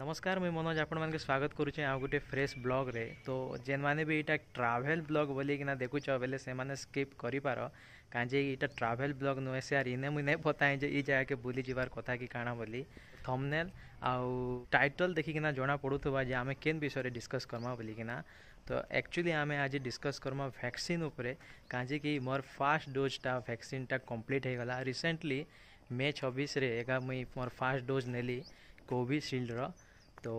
नमस्कार मुझ मनोज आपण स्वागत करुचे आ गोटे फ्रेश ब्लग रे तो जेन मैंने भी यहाँ ट्राभेल ब्लग बोलिकिना देखुच बोले से मैंने स्किप कर कहे यहाँ ट्राभेल ब्लग नुहे से यार इने मुझे बताए जे ये जगह के बुली जीवार कथा कि काण बोली थमनेल आउ टाइटल देखिकिना जना पड़ूवा जे आम केन विषय डिस्कस करमा बोलिकिना तो एक्चुअली आम आज डिस्कस करमा भैक्सीन उपरे कहे कि मोर फास्ट डोजटा भैक्सीनटा कम्प्लीट हो गला रिसेंटली मे छब्बीस एका मुई मोर फास्ट डोज नेली कोविशील्ड्र તો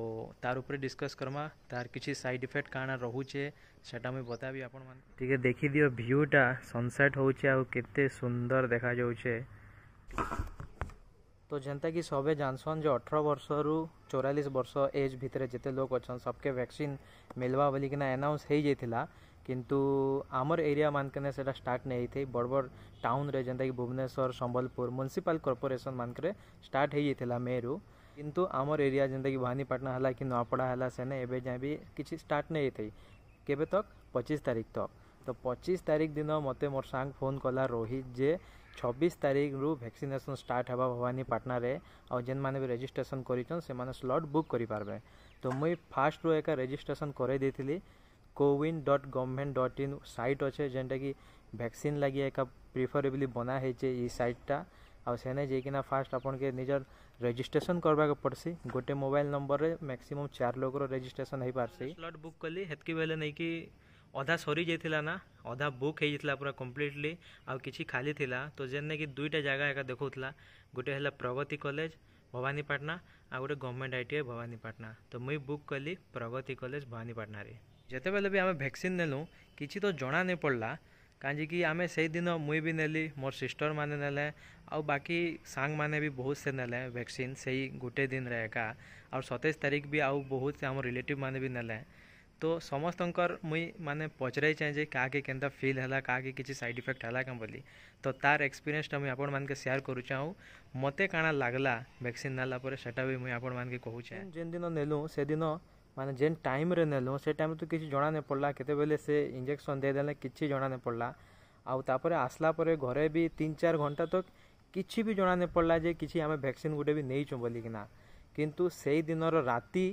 તાર ઉપર ડિસ્કસ કરમા તાર કીચી સાઇડ ઇફેક્ટ કાણા રહુ છે સટામે બતાવી આપણ મન ઠીકે દેખી દિયો વ્યૂ ટા સનસેટ હોઉ છે આ કેતે સુંદર દેખા જો છે તો જનતા કી શોબે જનસન જો 18 વર્ષરૂ 44 વર્ષ એજ ભીતરે જેતે લોક અછન સબકે વેક્સિન મેલવા વલીકના アナ ઉન્સ થઈ જઈ થીલા કિંંતુ આમર એરિયા માંન કેને સટાટ નઈઈ થે બડબડ ટાઉન રે જનતા કી ભુવનેશ્વર સંભલપુર મ્યુનિસિપલ કોર્પોરેશન માંન કરે સ્ટાર્ટ થઈ જઈ થીલા મેરૂ କିନ୍ତୁ ଆମର ଏରିଆ ଯେନ୍ତାକି ଭବାନୀପାଟଣା ହେଲା କି ନୂଆପଡ଼ା ହେଲା ସେନେ ଏବେ ଯାଏଁ ବି କିଛି ଷ୍ଟାର୍ଟ ନେଇ ହେଇଥାଇ କେବେ ତକ୍ ପଚିଶ ତାରିଖ ତକ୍ ତ ପଚିଶ ତାରିଖ ଦିନ ମୋତେ ମୋର ସାଙ୍ଗ ଫୋନ୍ କଲା ରୋହିତ ଯେ ଛବିଶ ତାରିଖରୁ ଭ୍ୟାକ୍ସିନେସନ୍ ଷ୍ଟାର୍ଟ ହେବା ଭବାନୀପାଟଣାରେ ଆଉ ଯେନ୍ମାନେ ବି ରେଜିଷ୍ଟ୍ରେସନ୍ କରିଛନ୍ ସେମାନେ ସ୍ଲଟ୍ ବୁକ୍ କରିପାରିବେ ତ ମୁଇଁ ଫାର୍ଷ୍ଟରୁ ଏକା ରେଜିଷ୍ଟ୍ରେସନ୍ କରେଇ ଦେଇଥିଲି CoWIN dot government dot in site ଅଛେ ଯେନ୍ଟାକି ଭ୍ୟାକ୍ସିନ୍ ଲାଗି ଏକା ପ୍ରିଫରେବଲି ବନା ହେଇଛେ ଇ ସାଇଟ୍ଟା ଆଉ ସେନେ ଯାଇକିନା ଫାର୍ଷ୍ଟ ଆପଣକେ ନିଜର ରେଜିଷ୍ଟ୍ରେସନ୍ କରିବାକୁ ପଡ଼୍ସି ଗୋଟେ ମୋବାଇଲ୍ ନମ୍ବର୍ରେ ମ୍ୟାକ୍ସିମମ୍ ଚାରି ଲୋକର ରେଜିଷ୍ଟ୍ରେସନ୍ ହେଇପାର୍ସି ସ୍ଲଟ୍ ବୁକ୍ କଲି ହେତ୍କି ବେଲେ ନେଇକି ଅଧା ସରିଯାଇଥିଲା ନା ଅଧା ବୁକ୍ ହେଇଯାଇଥିଲା ପୁରା କମ୍ପ୍ଲିଟଲି ଆଉ କିଛି ଖାଲି ଥିଲା ତ ଯେନ୍ନେକି ଦୁଇଟା ଜାଗା ଏକା ଦେଖଉଥିଲା ଗୋଟେ ହେଲା ପ୍ରଗତି କଲେଜ ଭବାନୀପାଟଣା ଆଉ ଗୋଟେ government I T I Bhawanipatna ତ ମୁଇଁ ବୁକ୍ କଲି ପ୍ରଗତି କଲେଜ ଭବାନୀପାଟଣାରେ ଯେତେବେଳେ ବି ଆମେ ଭ୍ୟାକ୍ସିନ୍ ନେଲୁ କିଛି ତ ଜଣା ନାଇଁ ପଡ଼ଲା କାହିଁକି ଆମେ ସେଇଦିନ ମୁଇଁ ବି ନେଲି ମୋର ସିଷ୍ଟରମାନେ ନେଲେ ଆଉ ବାକି ସାଙ୍ଗମାନେ ବି ବହୁତ ସେ ନେଲେ ଭ୍ୟାକ୍ସିନ୍ ସେଇ ଗୋଟେ ଦିନରେ ଏକା ଆଉ ସତେଇଶ ତାରିଖ ବି ଆଉ ବହୁତ ଆମ ରିଲେଟିଭ୍ମାନେ ବି ନେଲେ ତ ସମସ୍ତଙ୍କର ମୁଇଁ ମାନେ ପଚରାଇଛେଁ ଯେ କାହାକେ କେନ୍ତା ଫିଲ୍ ହେଲା କାହାକେ କିଛି ସାଇଡ଼୍ ଇଫେକ୍ଟ ହେଲା କାଁ ବୋଲି ତ ତାର ଏକ୍ସପିରିଏନ୍ସଟା ମୁଇଁ ଆପଣମାନଙ୍କୁ ସେୟାର କରୁଛେଁ ଆଉ ମୋତେ କାଣା ଲାଗ୍ଲା ଭ୍ୟାକ୍ସିନ୍ ନେଲା ପରେ ସେଟା ବି ମୁଇଁ ଆପଣମାନଙ୍କୁ କହୁଛେଁ ଯେନ୍ ଦିନ ନେଲୁ ସେଦିନ ମାନେ ଯେନ୍ ଟାଇମ୍ରେ ନେଲୁ ସେ ଟାଇମ୍ରେ ତ କିଛି ଜଣା ନାଇଁ ପଡ଼୍ଲା କେତେବେଲେ ସେ ଇଞ୍ଜେକ୍ସନ୍ ଦେଇଦେଲେ କିଛି ଜଣା ନାଇଁ ପଡ଼୍ଲା ଆଉ ତାପରେ ଆସିଲା ପରେ ଘରେ ବି ତିନି ଚାରି ଘଣ୍ଟା ତକ୍ କିଛି ବି ଜଣା ନାଇଁ ପଡ଼୍ଲା ଯେ କିଛି ଆମେ ଭ୍ୟାକ୍ସିନ୍ ଗୋଟେ ବି ନେଇଛୁ ବୋଲିକିନା କିନ୍ତୁ ସେଇ ଦିନର ରାତି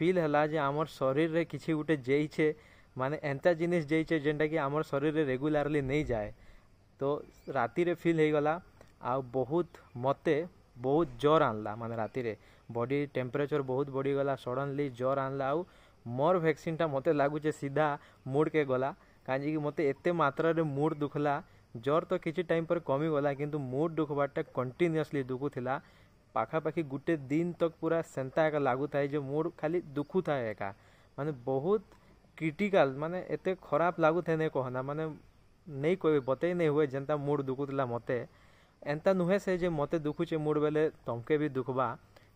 ଫିଲ୍ ହେଲା ଯେ ଆମର ଶରୀରରେ କିଛି ଗୋଟେ ଯେଇଛେ ମାନେ ଏନ୍ତା ଜିନିଷ୍ ଯେଇଛେ ଯେନ୍ଟାକି ଆମର ଶରୀରରେ ରେଗୁଲାରଲି ନେଇଯାଏ ତ ରାତିରେ ଫିଲ୍ ହେଇଗଲା ଆଉ ବହୁତ ମୋତେ ବହୁତ ଜ୍ୱର ଆଣିଲା ମାନେ ରାତିରେ ବଡ଼ି ଟେମ୍ପରେଚର୍ ବହୁତ ବଢ଼ିଗଲା ସଡ଼ନ୍ଲି ଜ୍ୱର ଆଣିଲା ଆଉ ମୋର ଭ୍ୟାକ୍ସିନ୍ଟା ମୋତେ ଲାଗୁଛେ ସିଧା ମୁଡ଼୍କେ ଗଲା କାହିଁକି ମୋତେ ଏତେ ମାତ୍ରାରେ ମୁଡ଼୍ ଦୁଖଲା ଜ୍ୱର ତ କିଛି ଟାଇମ୍ ପରେ କମିଗଲା କିନ୍ତୁ ମୁଡ଼୍ ଦୁଖବାରଟା କଣ୍ଟିନ୍ୟୁଅସ୍ଲି ଦୁଖୁଥିଲା ପାଖାପାଖି ଗୋଟେ ଦିନ ତକ୍ ପୁରା ସେନ୍ତା ଏକା ଲାଗୁଥାଏ ଯେ ମୁଡ଼୍ ଖାଲି ଦୁଖୁଥାଏ ଏକା ମାନେ ବହୁତ କ୍ରିଟିକାଲ୍ ମାନେ ଏତେ ଖରାପ ଲାଗୁଥାଏ ନାଇଁ କହନା ମାନେ ନେଇ କହିବେ ବତେଇ ନେଇ ହୁଏ ଯେନ୍ତା ମୁଡ଼୍ ଦୁଖୁଥିଲା ମୋତେ ଏନ୍ତା ନୁହେଁ ସେ ଯେ ମୋତେ ଦୁଖୁଛେ ମୁଡ଼ ବେଲେ ତମକେ ବି ଦୁଖବା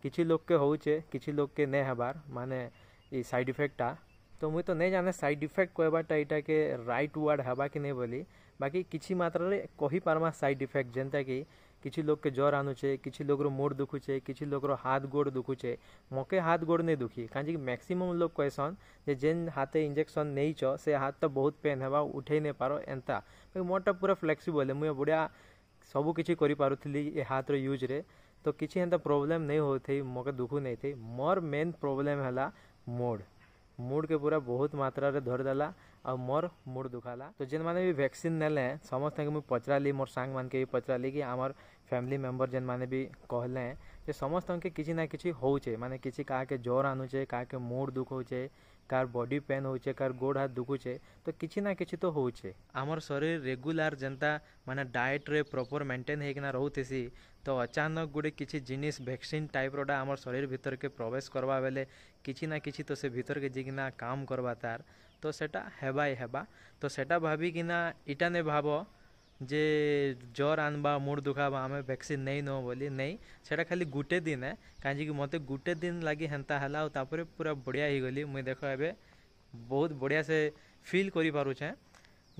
କିଛି ଲୋକକେ ହଉଛେ କିଛି ଲୋକକେ ନାଇଁ ହେବାର୍ ମାନେ ଇ ସାଇଡ଼୍ ଇଫେକ୍ଟଟା ତ ମୁଇଁ ତ ନାଇଁ ଜାନେ ସାଇଡ଼୍ ଇଫେକ୍ଟ କହିବାଟା ଇଟାକେ ରାଇଟ୍ ୱାର୍ଡ଼ ହେବା କି ନାଇଁ ବୋଲି ବାକି କିଛି ମାତ୍ରାରେ କହିପାର୍ମା ସାଇଡ଼୍ ଇଫେକ୍ଟ ଯେନ୍ତାକି କିଛି ଲୋକକେ ଜ୍ୱର ଆନୁଛେ କିଛି ଲୋକର ମୁଡ଼ ଦୁଖୁଛେ କିଛି ଲୋକର ହାତ ଗୋଡ଼ ଦୁଖୁଛେ ମକେ ହାତ ଗୋଡ଼ ନେଇ ଦୁଖି କାହିଁକି ମ୍ୟାକ୍ସିମମ୍ ଲୋକ କହିସନ୍ ଯେ ଯେନ୍ ହାତେ ଇଞ୍ଜେକ୍ସନ୍ ନେଇଛ ସେ ହାତ ତ ବହୁତ ପେନ୍ ହେବା ଉଠେଇ ନେଇ ପାର ଏନ୍ତା ମୋରଟା ପୁରା ଫ୍ଲେକ୍ସିବଲ୍ ମୁଇଁ ବଢ଼ିଆ सबकिी ए हाथ रूज रे तो किसी एंता प्रोब्लेम नहीं होते मगे दुख नहीं थे मोर मेन प्रोब्लेम है मुड मुड के पूरा बहुत मात्रा रे धर देला आ मोर मुड दुखाला तो जेन माने भी वैक्सीन नेले समस्त के मुझे पचराली मोर सांग मान के भी पचराली कि आमर फैमिली मेंबर जेन माने भी कहले जे समस्त के किसी ना किसी हो माने किसी का जोर आनुचे का मुड दुख हो କାହାର ବଡି ପେନ୍ ହଉଛେ କାହାର ଗୋଡ଼ ହାତ ଦୁଖୁଛେ ତ କିଛି ନା କିଛି ତ ହଉଛେ ଆମର୍ ଶରୀର ରେଗୁଲାର ଯେନ୍ତା ମାନେ ଡାଏଟ୍ରେ ପ୍ରପର୍ ମେଣ୍ଟେନ୍ ହେଇକିନା ରହୁଥିସି ତ ଅଚାନକ ଗୁଟେ କିଛି ଜିନିଷ୍ ଭ୍ୟାକ୍ସିନ୍ ଟାଇପ୍ରଟା ଆମର୍ ଶରୀର ଭିତରକେ ପ୍ରବେଶ କରବା ବେଲେ କିଛି ନା କିଛି ତ ସେ ଭିତରକେ ଯାଇକିନା କାମ କରବା ତାର୍ ତ ସେଟା ହେବା ହିଁ ହେବା ତ ସେଟା ଭାବିକିନା ଇଟା ନେ ଭାବ જે જર ଆନ୍ବା ମୁଡ଼ ଦୁଖାବା ଆମେ ଭ୍ୟାକ୍ସିନ୍ ନେଇନ ବୋଲି ନେଇ ସେଟା ଖାଲି ଗୁଟେ ଦିନ ଏ କାହିଁକି ମୋତେ ଗୁଟେ ଦିନ ଲାଗି ହେନ୍ତା ହେଲା ଆଉ ତାପରେ ପୁରା ବଢ଼ିଆ ହେଇଗଲି ମୁଇଁ ଦେଖ ଏବେ ବହୁତ ବଢ଼ିଆ ସେ ଫିଲ୍ କରିପାରୁଛେଁ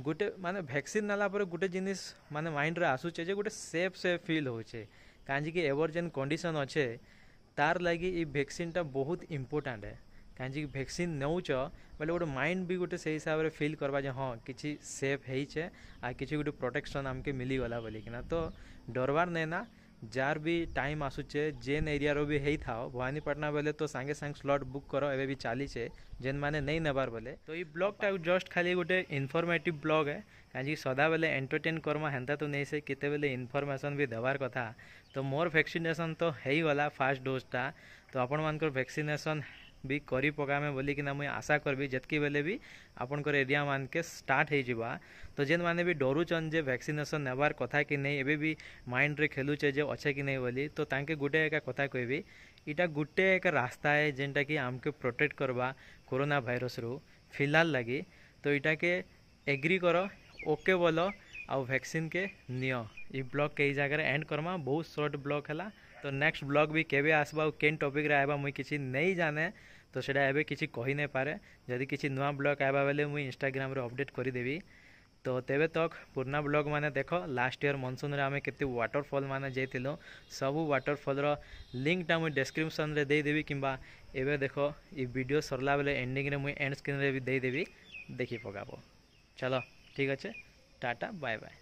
ଗୋଟେ ମାନେ ଭ୍ୟାକ୍ସିନ୍ ନେଲା ପରେ ଗୋଟେ ଜିନିଷ ମାନେ ମାଇଣ୍ଡରେ ଆସୁଛେ ଯେ ଗୋଟେ ସେଫ୍ ସେଫ୍ ଫିଲ୍ ହଉଛେ କାହିଁକି ଏଭର୍ ଯେନ୍ କଣ୍ଡିସନ୍ ଅଛେ ତାର୍ ଲାଗି ଇ ଭ୍ୟାକ୍ସିନ୍ଟା ବହୁତ ଇମ୍ପୋର୍ଟାଣ୍ଟ ଏ କାହିଁକି ଭ୍ୟାକ୍ସିନ୍ ନେଉଛ ବୋଲେ ଗୋଟେ ମାଇଣ୍ଡ ବି ଗୋଟେ ସେଇ ହିସାବରେ ଫିଲ୍ କରବା ଯେ ହଁ କିଛି ସେଫ୍ ହେଇଛେ ଆଉ କିଛି ଗୋଟେ ପ୍ରୋଟେକ୍ସନ୍ ଆମକେ ମିଲିଗଲା ବୋଲିକିନା ତ ଡରବାର ନାଇଁ ନା ଯାହାର ବି ଟାଇମ୍ ଆସୁଛେ ଯେନ୍ ଏରିଆର ବି ହେଇଥାଅ ଭବାନୀପାଟଣା ବେଲେ ତ ସାଙ୍ଗେ ସାଙ୍ଗେ ସ୍ଲଟ୍ ବୁକ୍ କର ଏବେ ବି ଚାଲିଛେ ଯେନ୍ମାନେ ନେଇ ନେବାର ବେଲେ ତ ଏଇ ବ୍ଲଗ୍ଟା ଜଷ୍ଟ ଖାଲି ଗୋଟେ ଇନଫର୍ମେଟିଭ୍ ବ୍ଲଗ୍ ଏ କାହିଁକି ସଦାବେଲେ ଏଣ୍ଟରଟେନ୍ କର୍ମା ହେନ୍ତା ତ ନେଇସେ କେତେବେଲେ ଇନଫର୍ମେସନ୍ ବି ଦେବାର କଥା ତ ମୋର ଭ୍ୟାକ୍ସିନେସନ୍ ତ ହେଇଗଲା ଫାର୍ଷ୍ଟ ଡୋଜ୍ଟା ତ ଆପଣମାନଙ୍କର ଭ୍ୟାକ୍ସିନେସନ୍ भी कर पकामे बोलिकिना मुझे आशा करी जितकी बेले भी आपंकर एरिया मान के स्टार्ट होगा तो जेन मैंने भी डरुचन जे भैक्सीनेसन नेबार कथा कि नहीं एवं भी माइंड रे खेलुचे जे अच्छे कि नहीं बोली तो ताके गुटे एक कथा कह इटा गुटे एक रास्ता है जेनटा कि आमको प्रोटेक्ट करवा कोरोना भाइरस रु फिलहाल लगे तो इटा के एग्री कर ओके बोल आउ भैक्सीन के नि ब्लग कई जगह एंड करमा बहुत सर्ट ब्लग है तो नेक्स्ट ब्लग भी के आसबा केन टॉपिक रे आबा मुई किछि नै जाने तो सेटा एबे किछि कहि नै पारे जदि किछि नुवा ब्लग आबा बेले मुई इंस्टाग्राम रे अपडेट करि देबी तो तेबे तक पुरना ब्लग माने देखो लास्ट ईयर मनसून रे आमे केते वाटरफॉल माने जैतिलो सब वाटरफॉल रो लिंक टा मुई डिस्क्रिप्शन रे दे देबी किबा एबे देखो ई वीडियो सरला बेले एंडिंग रे मुई एंड स्क्रीन रे भी दे देबी देखि पगाबो चलो ठीक अछे टाटा बाय बाय